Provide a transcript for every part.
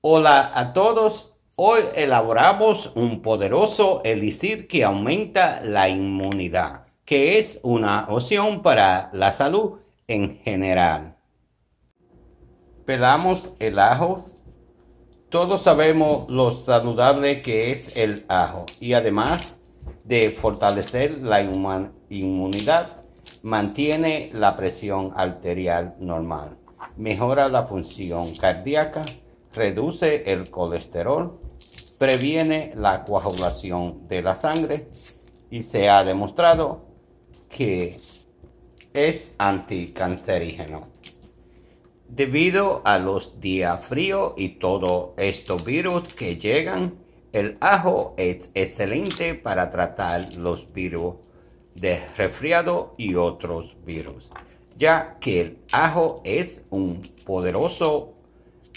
Hola a todos. Hoy elaboramos un poderoso elixir que aumenta la inmunidad, que es una opción para la salud en general. Pelamos el ajo. Todos sabemos lo saludable que es el ajo y además de fortalecer la inmunidad, mantiene la presión arterial normal, mejora la función cardíaca, reduce el colesterol, previene la coagulación de la sangre y se ha demostrado que es anticancerígeno. Debido a los días fríos y todos estos virus que llegan, el ajo es excelente para tratar los virus de resfriado y otros virus, ya que el ajo es un poderoso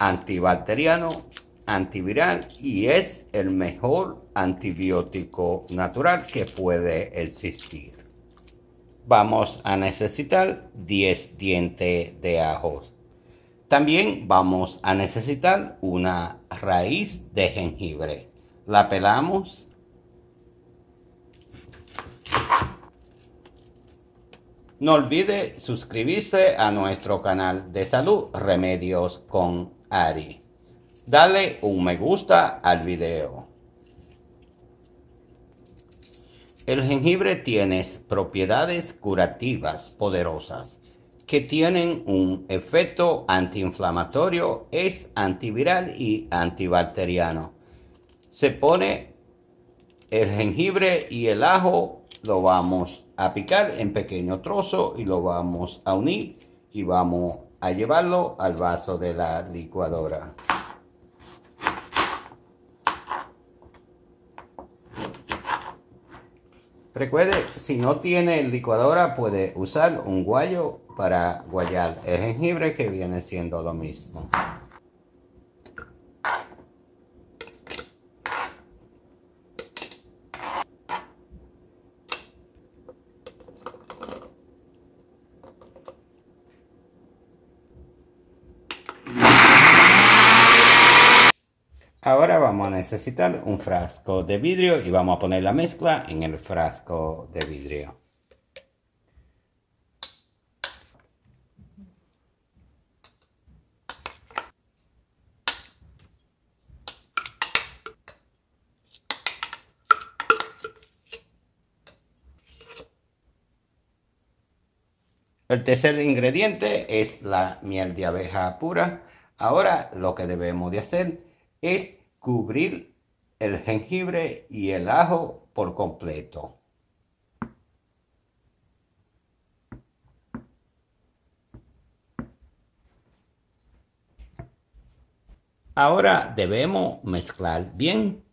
antibacteriano, antiviral y es el mejor antibiótico natural que puede existir. Vamos a necesitar 10 dientes de ajos. También vamos a necesitar una raíz de jengibre. La pelamos. No olvide suscribirse a nuestro canal de salud Remedios con Ari. Dale un me gusta al video. El jengibre tiene propiedades curativas poderosas que tienen un efecto antiinflamatorio, es antiviral y antibacteriano. Se pone el jengibre y el ajo, lo vamos a picar en pequeño trozo y lo vamos a unir y vamos a llevarlo al vaso de la licuadora. Recuerde, si no tiene licuadora puede usar un guayo para guayar el jengibre que viene siendo lo mismo. Ahora vamos a necesitar un frasco de vidrio y vamos a poner la mezcla en el frasco de vidrio. El tercer ingrediente es la miel de abeja pura. Ahora lo que debemos de hacer es cubrir el jengibre y el ajo por completo. Ahora debemos mezclar bien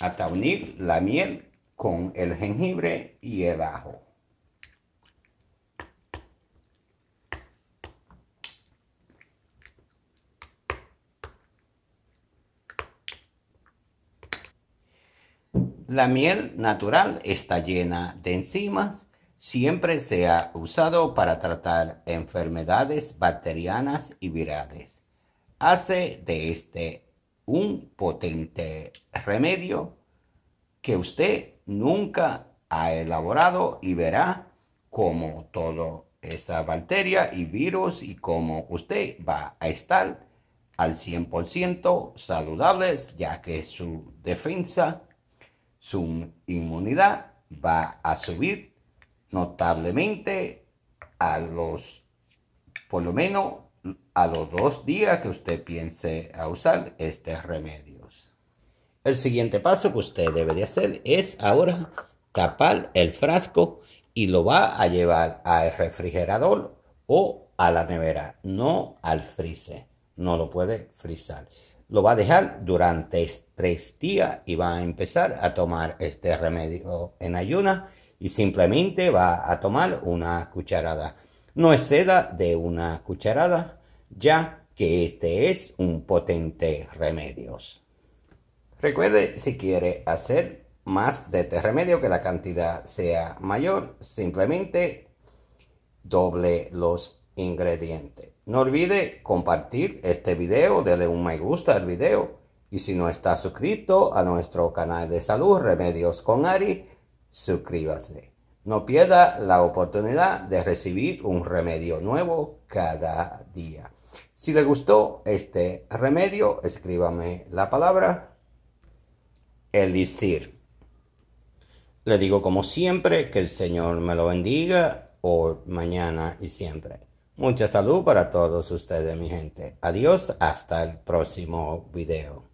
hasta unir la miel con el jengibre y el ajo. La miel natural está llena de enzimas. Siempre se ha usado para tratar enfermedades bacterianas y virales. Hace de este un potente remedio que usted nunca ha elaborado y verá cómo toda esta bacteria y virus y cómo usted va a estar al 100% saludable. ya que su defensa su inmunidad va a subir notablemente a los, por lo menos a los dos días que usted piense a usar estos remedios. El siguiente paso que usted debe de hacer es ahora tapar el frasco y lo va a llevar al refrigerador o a la nevera, no al freezer. No lo puede frizar lo va a dejar durante tres días y va a empezar a tomar este remedio en ayunas y simplemente va a tomar una cucharada. No exceda de una cucharada, ya que este es un potente remedio. Recuerde, si quiere hacer más de este remedio, que la cantidad sea mayor, simplemente doble los ingrediente No olvide compartir este video, darle un me gusta al video y si no está suscrito a nuestro canal de salud Remedios con Ari, suscríbase. No pierda la oportunidad de recibir un remedio nuevo cada día. Si le gustó este remedio, escríbame la palabra elixir. Le digo como siempre que el Señor me lo bendiga hoy, mañana y siempre. Mucha salud para todos ustedes, mi gente. Adiós, hasta el próximo video.